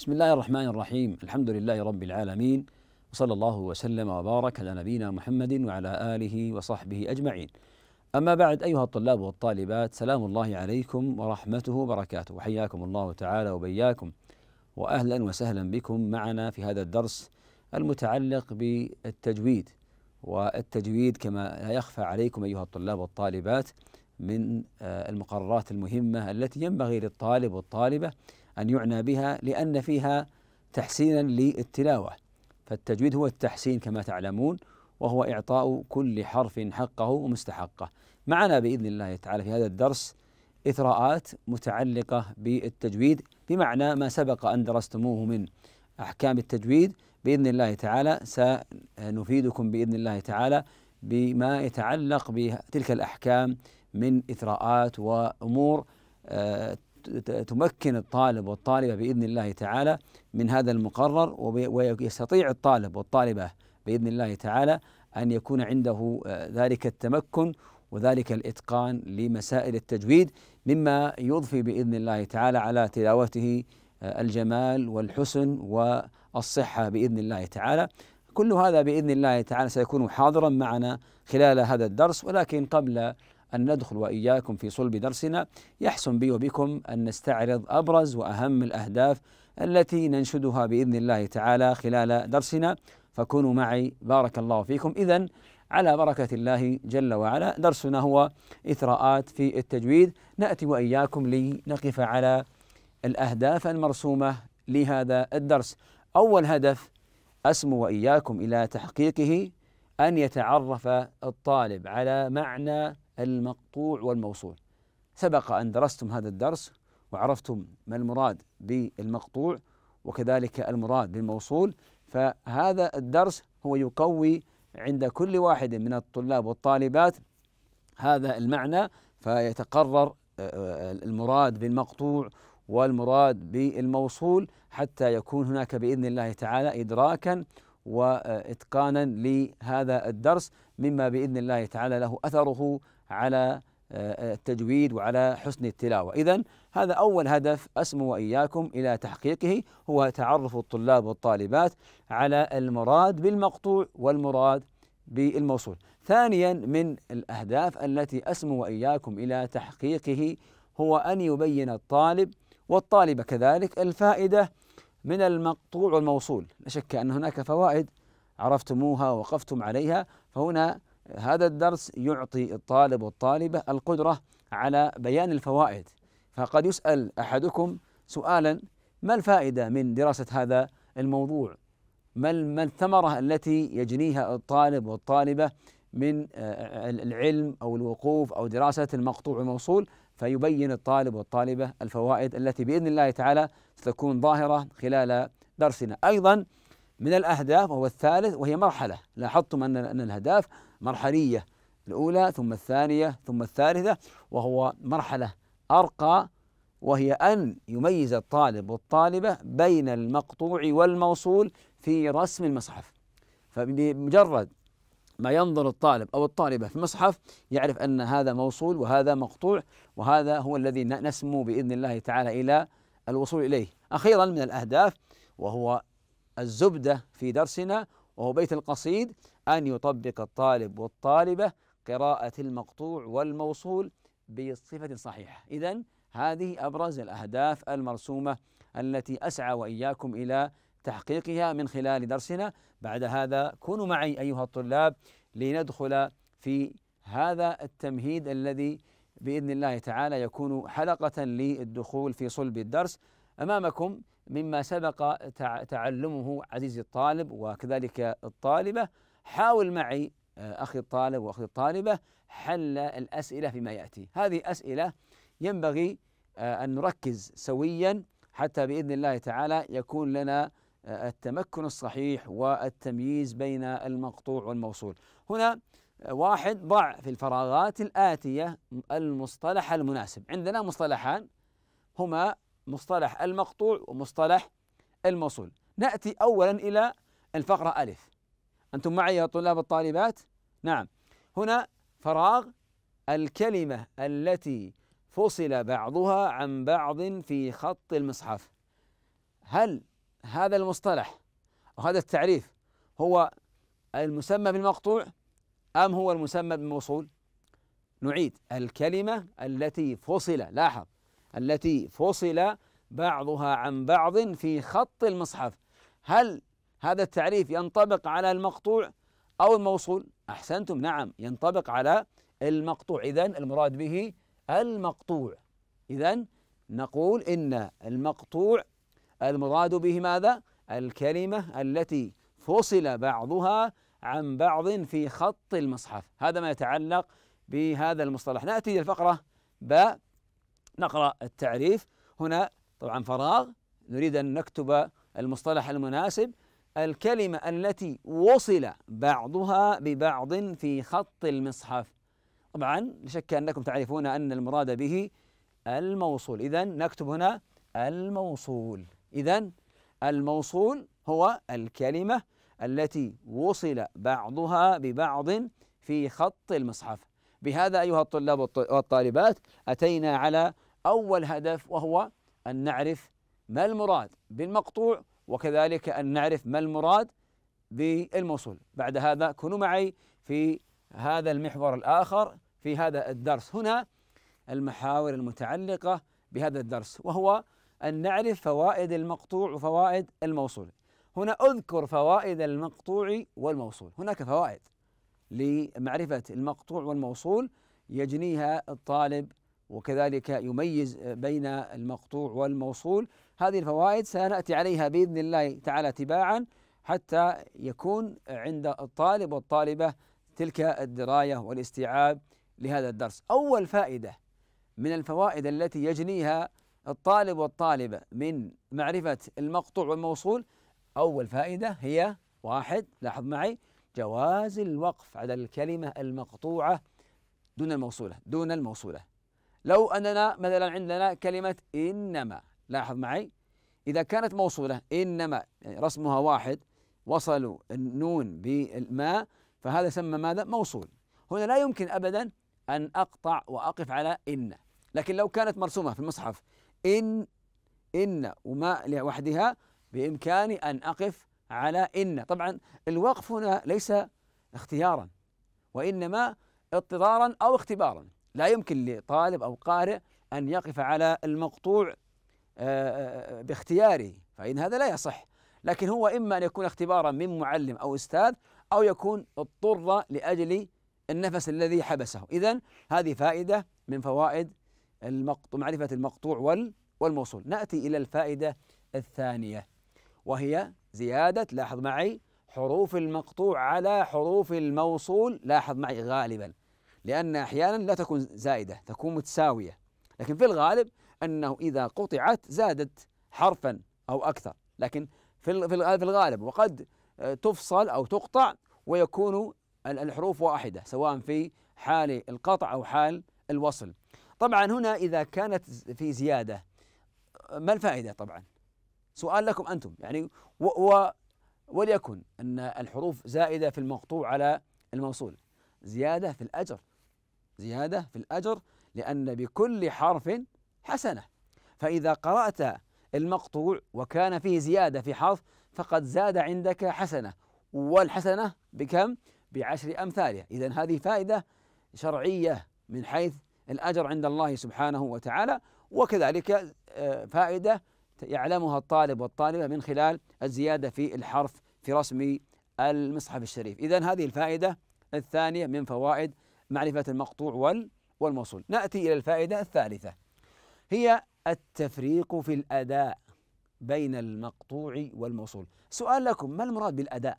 بسم الله الرحمن الرحيم الحمد لله رب العالمين وصلى الله وسلم وبارك على نبينا محمد وعلى اله وصحبه اجمعين اما بعد ايها الطلاب والطالبات سلام الله عليكم ورحمته وبركاته وحياكم الله تعالى وبياكم واهلا وسهلا بكم معنا في هذا الدرس المتعلق بالتجويد والتجويد كما لا يخفى عليكم ايها الطلاب والطالبات من المقررات المهمه التي ينبغي للطالب والطالبه أن يعنى بها لأن فيها تحسينا للتلاوة فالتجويد هو التحسين كما تعلمون وهو إعطاء كل حرف حقه ومستحقه معنا بإذن الله تعالى في هذا الدرس إثراءات متعلقة بالتجويد بمعنى ما سبق أن درستموه من أحكام التجويد بإذن الله تعالى سنفيدكم بإذن الله تعالى بما يتعلق بتلك الأحكام من إثراءات وأمور آه، تمكن الطالب والطالبه باذن الله تعالى من هذا المقرر ويستطيع الطالب والطالبه باذن الله تعالى ان يكون عنده آه، ذلك التمكن وذلك الاتقان لمسائل التجويد مما يضفي باذن الله تعالى على تلاوته آه، الجمال والحسن والصحه باذن الله تعالى كل هذا باذن الله تعالى سيكون حاضرا معنا خلال هذا الدرس ولكن قبل أن ندخل وإياكم في صلب درسنا يحسن بي وبكم أن نستعرض أبرز وأهم الأهداف التي ننشدها بإذن الله تعالى خلال درسنا فكونوا معي بارك الله فيكم إذا على بركة الله جل وعلا درسنا هو إثراءات في التجويد نأتي وإياكم لنقف على الأهداف المرسومة لهذا الدرس أول هدف أسمو وإياكم إلى تحقيقه أن يتعرف الطالب على معنى المقطوع والموصول سبق أن درستم هذا الدرس وعرفتم ما المراد بالمقطوع وكذلك المراد بالموصول فهذا الدرس هو يقوي عند كل واحد من الطلاب والطالبات هذا المعنى فيتقرر آه، آه، المراد بالمقطوع والمراد بالموصول حتى يكون هناك باذن الله تعالى ادراكا واتقانا لهذا الدرس مما باذن الله تعالى له اثره على آه، آه، التجويد وعلى حسن التلاوة إذا هذا أول هدف أسمو وإياكم إلى تحقيقه هو تعرف الطلاب والطالبات على المراد بالمقطوع والمراد بالموصول ثانيا من الأهداف التي أسمو وإياكم إلى تحقيقه هو أن يبين الطالب والطالبة كذلك الفائدة من المقطوع والموصول لا شك أن هناك فوائد عرفتموها ووقفتم عليها فهنا هذا الدرس يعطي الطالب والطالبة القدرة على بيان الفوائد فقد يسأل أحدكم سؤالا ما الفائدة من دراسة هذا الموضوع ما ما الثمرة التي يجنيها الطالب والطالبة من آه، العلم أو الوقوف أو دراسة المقطوع والموصول فيبين الطالب والطالبة الفوائد التي بإذن الله تعالى ستكون ظاهرة خلال درسنا أيضا من الأهداف وهو الثالث وهي مرحلة لاحظتم أن الأهداف مرحلية الأولى ثم الثانية ثم الثالثة وهو مرحلة أرقى وهي أن يميز الطالب والطالبة بين المقطوع والموصول في رسم المصحف فبمجرد ما ينظر الطالب أو الطالبة في المصحف يعرف أن هذا موصول وهذا مقطوع وهذا هو الذي نسمو بإذن الله تعالى إلى الوصول إليه أخيرا من الأهداف وهو الزبدة في درسنا وهو بيت القصيد أن يطبق الطالب والطالبة قراءة المقطوع والموصول بصفة صحيحة إذا هذه أبرز الأهداف المرسومة التي أسعى وإياكم إلى تحقيقها من خلال درسنا بعد هذا كونوا معي أيها الطلاب لندخل في هذا التمهيد الذي باذن الله تعالى يكون حلقه للدخول في صلب الدرس أمامكم مما سبق تعلمه عزيزي الطالب وكذلك الطالبة حاول معي آه، أخي الطالب وأخي الطالبة حل الأسئلة فيما يأتي هذه أسئلة ينبغي آه، أن نركز سويا حتى بإذن الله تعالى يكون لنا آه، التمكن الصحيح والتمييز بين المقطوع والموصول هنا واحد ضع في الفراغات الآتية المصطلح المناسب عندنا مصطلحان هما مصطلح المقطوع ومصطلح الموصول نأتي أولا إلى الفقرة ألف أنتم معي يا طلاب الطالبات نعم هنا فراغ الكلمة التي فصل بعضها عن بعض في خط المصحف هل هذا المصطلح أو هذا التعريف هو المسمى بالمقطوع أم هو المسمى بالموصول نعيد الكلمة التي فصل لاحظ التي فصل بعضها عن بعض في خط المصحف هل هذا التعريف ينطبق على المقطوع أو الموصول أحسنتم نعم ينطبق على المقطوع إذا المراد به المقطوع إذا نقول إن المقطوع المراد به ماذا؟ الكلمة التي فصل بعضها عن بعض في خط المصحف هذا ما يتعلق بهذا المصطلح نأتي إلى الفقرة باء نقرأ التعريف هنا طبعا فراغ نريد أن نكتب المصطلح المناسب الكلمة التي وصل بعضها ببعض في خط المصحف طبعا لا شك أنكم تعرفون أن المراد به الموصول إذا نكتب هنا الموصول إذا الموصول هو الكلمة التي وصل بعضها ببعض في خط المصحف بهذا أيها الطلاب والطالبات أتينا على أول هدف وهو أن نعرف ما المراد بالمقطوع وكذلك أن نعرف ما المراد بالموصول بعد هذا كونوا معي في هذا المحور الآخر في هذا الدرس هنا المحاور المتعلقة بهذا الدرس وهو أن نعرف فوائد المقطوع وفوائد الموصول هنا أذكر فوائد المقطوع والموصول هناك فوائد لمعرفة المقطوع والموصول يجنيها الطالب وكذلك يميز بين المقطوع والموصول هذه الفوائد سناتي عليها باذن الله تعالى تباعا حتى يكون عند الطالب والطالبه تلك الدرايه والاستيعاب لهذا الدرس. اول فائده من الفوائد التي يجنيها الطالب والطالبه من معرفه المقطوع والموصول اول فائده هي واحد لاحظ معي جواز الوقف على الكلمه المقطوعه دون الموصوله دون الموصوله لو أننا مثلا عندنا كلمة إنما لاحظ معي إذا كانت موصولة إنما يعني رسمها واحد وصلوا النون بالماء فهذا سمى ماذا؟ موصول هنا لا يمكن أبدا أن أقطع وأقف على إن لكن لو كانت مرسومة في المصحف إن إن وما لوحدها بإمكاني أن أقف على إن طبعا الوقف هنا ليس اختيارا وإنما اضطرارا أو اختبارا لا يمكن لطالب أو قارئ أن يقف على المقطوع آه، آه، باختياره فإن هذا لا يصح لكن هو إما أن يكون اختبارا من معلم أو أستاذ أو يكون اضطر لأجل النفس الذي حبسه إذا هذه فائدة من فوائد المقطوع معرفة المقطوع وال والموصول نأتي إلى الفائدة الثانية وهي زيادة لاحظ معي حروف المقطوع على حروف الموصول لاحظ معي غالبا لأن أحيانا لا تكون زائدة تكون متساوية لكن في الغالب أنه إذا قطعت زادت حرفا أو أكثر لكن في الغالب وقد آه، تفصل أو تقطع ويكون الحروف واحدة سواء في حال القطع أو حال الوصل طبعا هنا إذا كانت في زيادة آه، ما الفائدة طبعا سؤال لكم أنتم يعني و, و وليكن أن الحروف زائدة في المقطوع على الموصول زيادة في الأجر زيادة في الأجر لأن بكل حرف حسنة فإذا قرأت المقطوع وكان فيه زيادة في حرف فقد زاد عندك حسنة والحسنة بكم؟ بعشر أمثالها إذا هذه فائدة شرعية من حيث الأجر عند الله سبحانه وتعالى وكذلك آه، فائدة يعلمها الطالب والطالبة من خلال الزيادة في الحرف في رسم المصحف الشريف إذا هذه الفائدة الثانية من فوائد معرفة المقطوع وال والموصول نأتي إلى الفائدة الثالثة هي التفريق في الأداء بين المقطوع والموصول سؤال لكم ما المراد بالأداء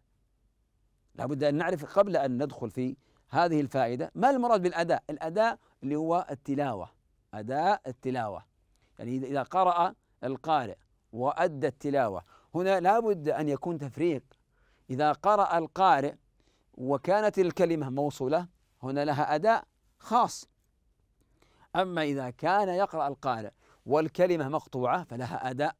لابد أن نعرف قبل أن ندخل في هذه الفائدة ما المراد بالأداء الأداء اللي هو التلاوة أداء التلاوة يعني إذا قرأ القارئ وأدى التلاوة هنا لابد أن يكون تفريق إذا قرأ القارئ وكانت الكلمة موصولة هنا لها أداء خاص أما إذا كان يقرأ القارئ والكلمة مقطوعة فلها أداء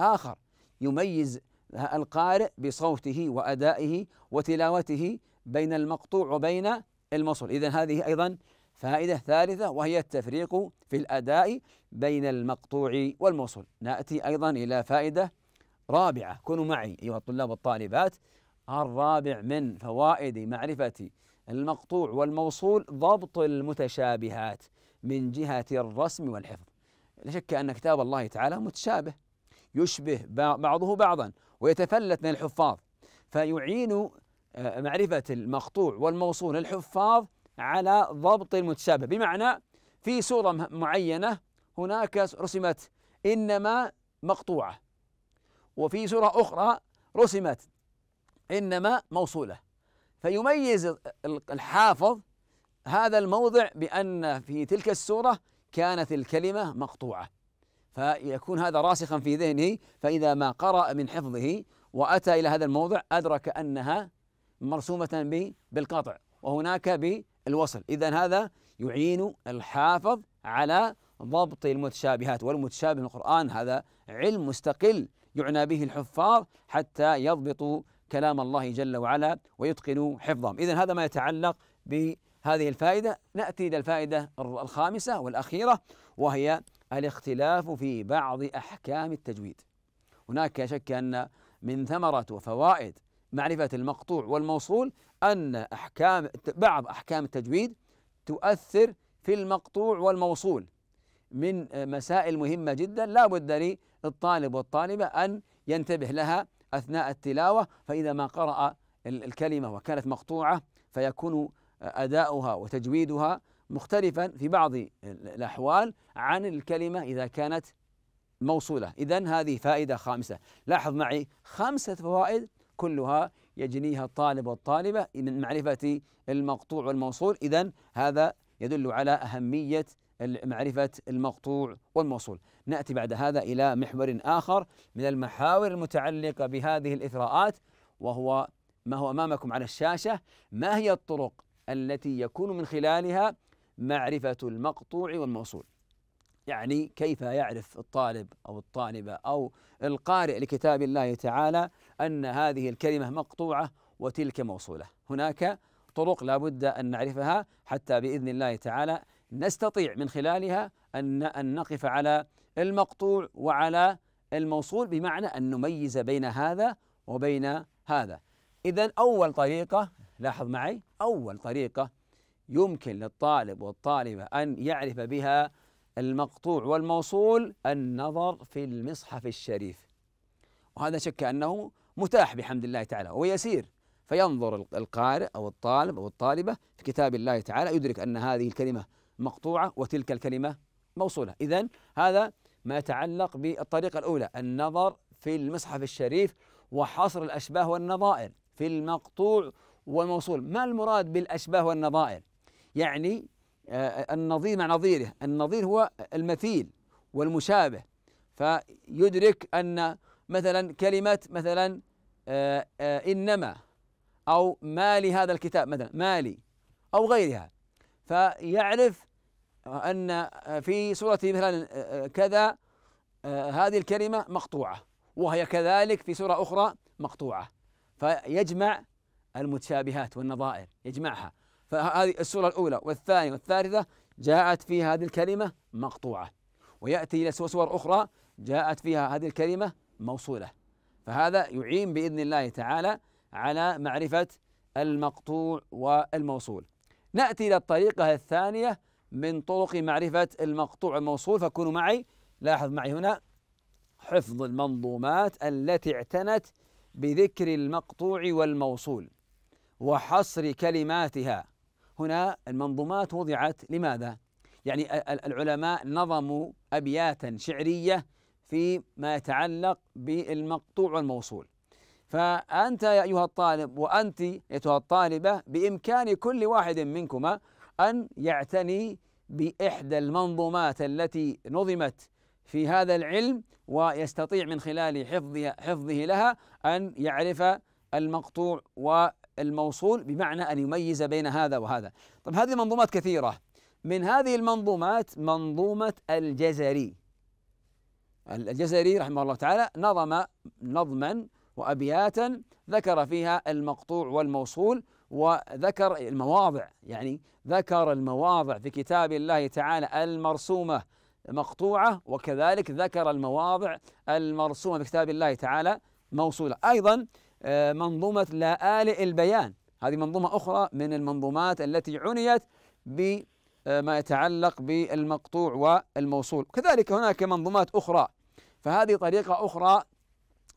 آخر يميز القارئ بصوته وأدائه وتلاوته بين المقطوع وبين الموصول إذا هذه أيضا فائدة ثالثة وهي التفريق في الأداء بين المقطوع والموصول نأتي أيضا إلى فائدة رابعة كونوا معي أيها الطلاب والطالبات الرابع من فوائد معرفة المقطوع والموصول ضبط المتشابهات من جهة الرسم والحفظ لا شك أن كتاب الله تعالى متشابه يشبه بعضه بعضا ويتفلت من الحفاظ فيعين آه، معرفة المقطوع والموصول الحفاظ على ضبط المتشابه بمعنى في سورة معينة هناك رسمت إنما مقطوعة وفي سورة أخرى رسمت إنما موصولة فيميز الحافظ هذا الموضع بأن في تلك السورة كانت الكلمة مقطوعة فيكون هذا راسخا في ذهنه فإذا ما قرأ من حفظه وأتى إلى هذا الموضع أدرك أنها مرسومة بالقطع وهناك بالوصل إذا هذا يعين الحافظ على ضبط المتشابهات والمتشابه القرآن هذا علم مستقل يعنى به الحفاظ حتى يضبطوا كلام الله جل وعلا ويتقن حفظهم إذا هذا ما يتعلق بهذه الفائدة نأتي إلى الفائدة الخامسة والأخيرة وهي الاختلاف في بعض أحكام التجويد هناك شك أن من ثمرة وفوائد معرفة المقطوع والموصول أن أحكام بعض أحكام التجويد تؤثر في المقطوع والموصول من مسائل مهمة جدا لا بد للطالب والطالبة أن ينتبه لها أثناء التلاوة فإذا ما قرأ الكلمة وكانت مقطوعة فيكون أداؤها وتجويدها مختلفا في بعض الأحوال عن الكلمة إذا كانت موصولة إذا هذه فائدة خامسة لاحظ معي خمسة فوائد كلها يجنيها الطالب والطالبة من معرفة المقطوع والموصول إذا هذا يدل على أهمية معرفة المقطوع والموصول نأتي بعد هذا إلى محور آخر من المحاور المتعلقة بهذه الإثراءات وهو ما هو أمامكم على الشاشة ما هي الطرق التي يكون من خلالها معرفة المقطوع والموصول يعني كيف يعرف الطالب أو الطالبة أو القارئ لكتاب الله تعالى أن هذه الكلمة مقطوعة وتلك موصولة هناك طرق لا بد أن نعرفها حتى بإذن الله تعالى نستطيع من خلالها أن أن نقف على المقطوع وعلى الموصول بمعنى أن نميز بين هذا وبين هذا إذا أول طريقة لاحظ معي أول طريقة يمكن للطالب والطالبة أن يعرف بها المقطوع والموصول النظر في المصحف الشريف وهذا شك أنه متاح بحمد الله تعالى ويسير فينظر القارئ أو الطالب أو الطالبة في كتاب الله تعالى يدرك أن هذه الكلمة مقطوعة وتلك الكلمة موصولة إذا هذا ما يتعلق بالطريقة الأولى النظر في المصحف الشريف وحصر الأشباه والنظائر في المقطوع والموصول ما المراد بالأشباه والنظائر يعني آه، النظير مع نظيره النظير هو المثيل والمشابه فيدرك أن مثلا كلمة مثلا آه، آه، إنما أو ما لهذا الكتاب مثلا مالي أو غيرها فيعرف أن آه، في سورة مثلا آه، آه، كذا هذه الكلمة مقطوعة وهي كذلك في سورة أخرى مقطوعة فيجمع المتشابهات والنظائر يجمعها فهذه السورة الأولى والثانية والثالثة جاءت فيها هذه الكلمة مقطوعة ويأتي إلى سور أخرى جاءت فيها هذه الكلمة موصولة فهذا يعين بإذن الله تعالى على معرفة المقطوع والموصول نأتي إلى الطريقة الثانية من طرق معرفة المقطوع الموصول فكونوا معي لاحظ معي هنا حفظ المنظومات التي اعتنت بذكر المقطوع والموصول وحصر كلماتها هنا المنظومات وضعت لماذا؟ يعني العلماء نظموا أبياتا شعرية في ما يتعلق بالمقطوع والموصول فأنت يا أيها الطالب وأنت أيتها الطالبة بإمكان كل واحد منكما أن يعتني بإحدى المنظومات التي نظمت في هذا العلم ويستطيع من خلال حفظه, حفظه لها أن يعرف المقطوع والموصول بمعنى أن يميز بين هذا وهذا طب هذه منظومات كثيرة من هذه المنظومات منظومة الجزري الجزري رحمه الله تعالى نظم نظما وأبياتا ذكر فيها المقطوع والموصول وذكر المواضع يعني ذكر المواضع في كتاب الله تعالى المرسومة مقطوعة وكذلك ذكر المواضع المرسومة في كتاب الله تعالى موصولة أيضا آه، منظومة لآلئ البيان هذه منظومة أخرى من المنظومات التي عنيت بما آه، يتعلق بالمقطوع والموصول كذلك هناك منظومات أخرى فهذه طريقة أخرى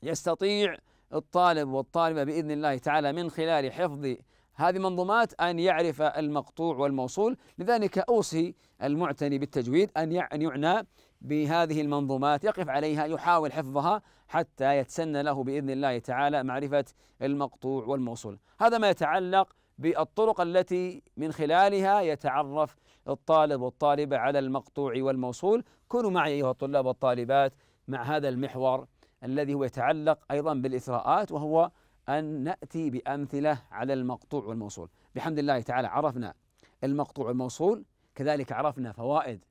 يستطيع الطالب والطالبة بإذن الله تعالى من خلال حفظ هذه منظومات أن يعرف المقطوع والموصول لذلك أوصي المعتني بالتجويد أن أن يعنى بهذه المنظومات يقف عليها يحاول حفظها حتى يتسنى له بإذن الله تعالى معرفة المقطوع والموصول هذا ما يتعلق بالطرق التي من خلالها يتعرف الطالب والطالبة على المقطوع والموصول كونوا معي أيها الطلاب والطالبات مع هذا المحور الذي هو يتعلق أيضا بالإثراءات وهو أن نأتي بأمثلة على المقطوع والموصول بحمد الله تعالى عرفنا المقطوع والموصول كذلك عرفنا فوائد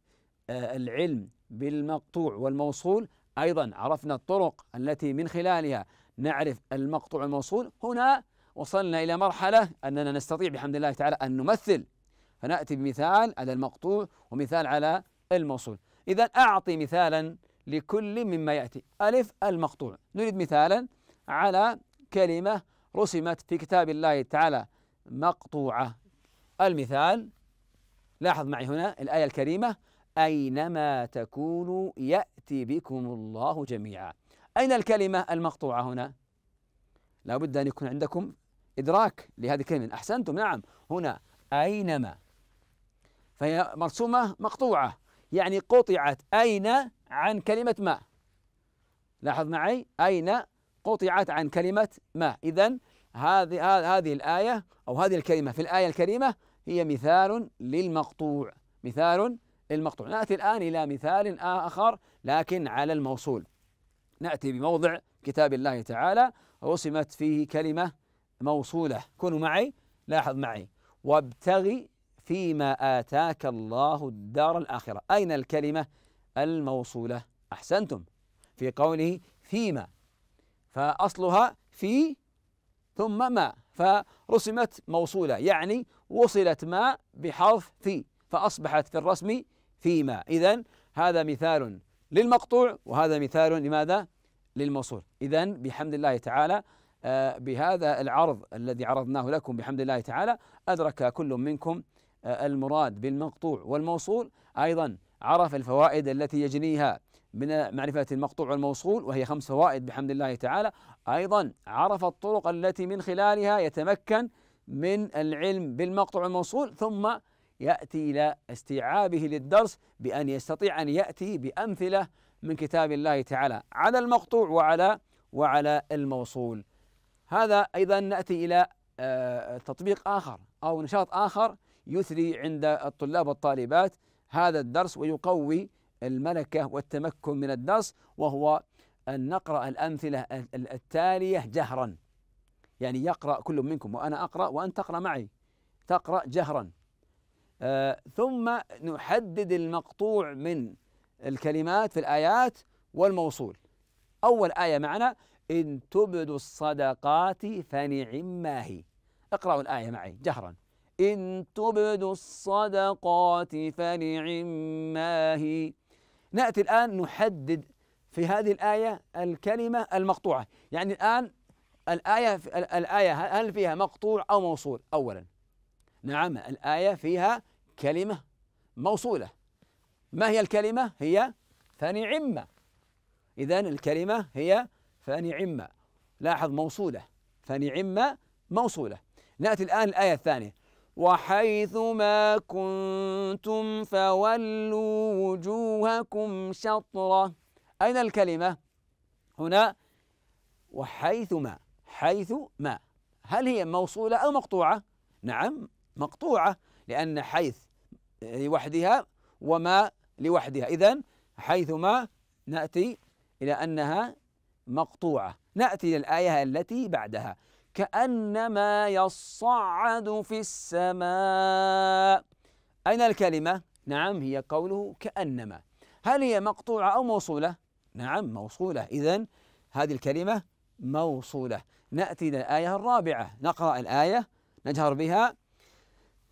آه، العلم بالمقطوع والموصول أيضا عرفنا الطرق التي من خلالها نعرف المقطوع والموصول هنا وصلنا إلى مرحلة أننا نستطيع بحمد الله تعالى أن نمثل فنأتي بمثال على المقطوع ومثال على الموصول إذا أعطي مثالا لكل مما يأتي ألف المقطوع نريد مثالا على كلمة رسمت في كتاب الله تعالى مقطوعة المثال لاحظ معي هنا الآية الكريمة أينما تكونوا يأتي بكم الله جميعا أين الكلمة المقطوعة هنا؟ لا بد أن يكون عندكم إدراك لهذه الكلمة أحسنتم نعم هنا أينما فهي مرسومة مقطوعة يعني قطعت أين عن كلمة ما لاحظ معي أين قطعت عن كلمة ما إذا هذه هذه الآية أو هذه الكلمة في الآية الكريمة هي مثال للمقطوع مثال للمقطوع نأتي الآن إلى مثال آخر لكن على الموصول نأتي بموضع كتاب الله تعالى رسمت فيه كلمة موصولة كونوا معي لاحظ معي وابتغي فيما آتاك الله الدار الآخرة أين الكلمة الموصولة أحسنتم في قوله فيما فأصلها في ثم ما فرسمت موصولة يعني وصلت ما بحرف في فأصبحت في الرسم فيما إذا هذا مثال للمقطوع وهذا مثال لماذا؟ للموصول إذا بحمد الله تعالى آه، بهذا العرض الذي عرضناه لكم بحمد الله تعالى أدرك كل منكم آه، المراد بالمقطوع والموصول أيضا عرف الفوائد التي يجنيها من معرفة المقطوع والموصول وهي خمس فوائد بحمد الله تعالى أيضا عرف الطرق التي من خلالها يتمكن من العلم بالمقطوع والموصول ثم يأتي إلى استيعابه للدرس بأن يستطيع أن يأتي بأمثلة من كتاب الله تعالى على المقطوع وعلى وعلى الموصول هذا أيضا نأتي إلى آه، تطبيق آخر أو نشاط آخر يثري عند الطلاب والطالبات هذا الدرس ويقوي الملكة والتمكن من الدرس وهو أن نقرأ الأمثلة التالية جهرا يعني يقرأ كل منكم وأنا أقرأ وأن تقرأ معي تقرأ جهرا آه ثم نحدد المقطوع من الكلمات في الآيات والموصول أول آية معنا إن تبدوا الصدقات فنعم ما هي اقرأوا الآية معي جهرا إن تبدوا الصدقات فنعم ما هي نأتي الآن نحدد في هذه الآية الكلمة المقطوعة يعني الآن الآية الآية هل فيها مقطوع أو موصول أولا نعم الآية فيها كلمة موصولة ما هي الكلمة هي فنعمة إذا الكلمة هي فنعمة لاحظ موصولة فنعمة موصولة نأتي الآن الآية الثانية وحيث ما كنتم فولوا وجوهكم شطرة أين الكلمة؟ هنا وحيث ما حيث ما هل هي موصولة أو مقطوعة؟ نعم مقطوعة لأن حيث لوحدها وما لوحدها إذا حيثما نأتي إلى أنها مقطوعة نأتي للآية التي بعدها كأنما يصعد في السماء أين الكلمة؟ نعم هي قوله كأنما هل هي مقطوعة أو موصولة؟ نعم موصولة إذا هذه الكلمة موصولة نأتي إلى الآية الرابعة نقرأ الآية نجهر بها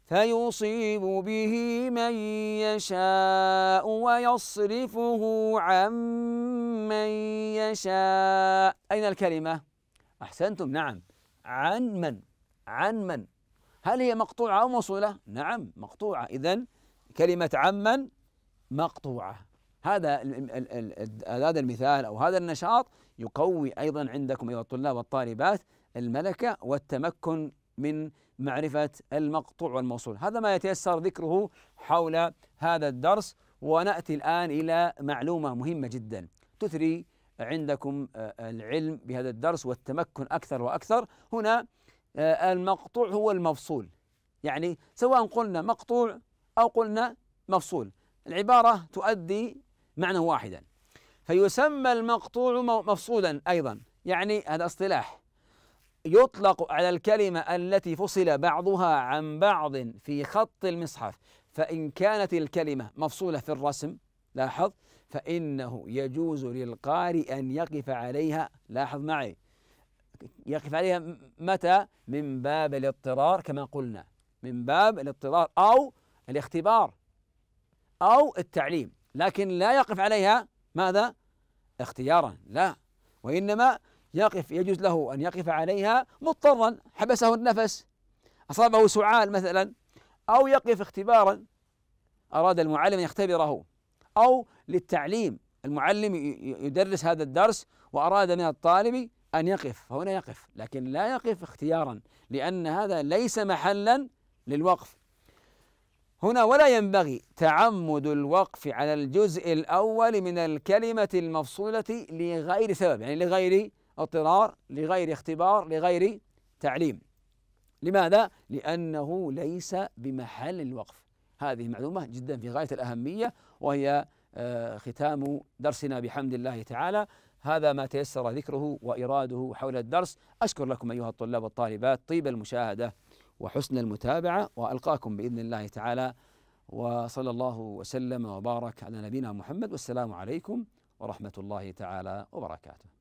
فيصيب به من يشاء ويصرفه عن من يشاء أين الكلمة؟ أحسنتم نعم عن من عن من هل هي مقطوعة أو موصولة نعم مقطوعة إذا كلمة عمن مقطوعة هذا هذا المثال أو هذا النشاط يقوي أيضا عندكم أيها الطلاب والطالبات الملكة والتمكن من معرفة المقطوع والموصول هذا ما يتيسر ذكره حول هذا الدرس ونأتي الآن إلى معلومة مهمة جدا تثري عندكم آه، العلم بهذا الدرس والتمكن أكثر وأكثر هنا آه، المقطوع هو المفصول يعني سواء قلنا مقطوع أو قلنا مفصول العبارة تؤدي معنى واحدا فيسمى المقطوع مفصولا أيضا يعني هذا اصطلاح يطلق على الكلمة التي فصل بعضها عن بعض في خط المصحف فإن كانت الكلمة مفصولة في الرسم لاحظ فإنه يجوز للقارئ أن يقف عليها لاحظ معي يقف عليها متى من باب الاضطرار كما قلنا من باب الاضطرار أو الاختبار أو التعليم لكن لا يقف عليها ماذا اختيارا لا وإنما يقف يجوز له أن يقف عليها مضطرا حبسه النفس أصابه سعال مثلا أو يقف اختبارا أراد المعلم أن يختبره أو للتعليم المعلم يدرس هذا الدرس وأراد من الطالب أن يقف فهنا يقف لكن لا يقف اختيارا لأن هذا ليس محلا للوقف هنا ولا ينبغي تعمد الوقف على الجزء الأول من الكلمة المفصولة لغير سبب يعني لغير اضطرار لغير اختبار لغير تعليم لماذا؟ لأنه ليس بمحل الوقف هذه معلومة جدا في غاية الأهمية وهي آه، ختام درسنا بحمد الله تعالى هذا ما تيسر ذكره وإراده حول الدرس أشكر لكم أيها الطلاب والطالبات طيب المشاهدة وحسن المتابعة وألقاكم بإذن الله تعالى وصلى الله وسلم وبارك على نبينا محمد والسلام عليكم ورحمة الله تعالى وبركاته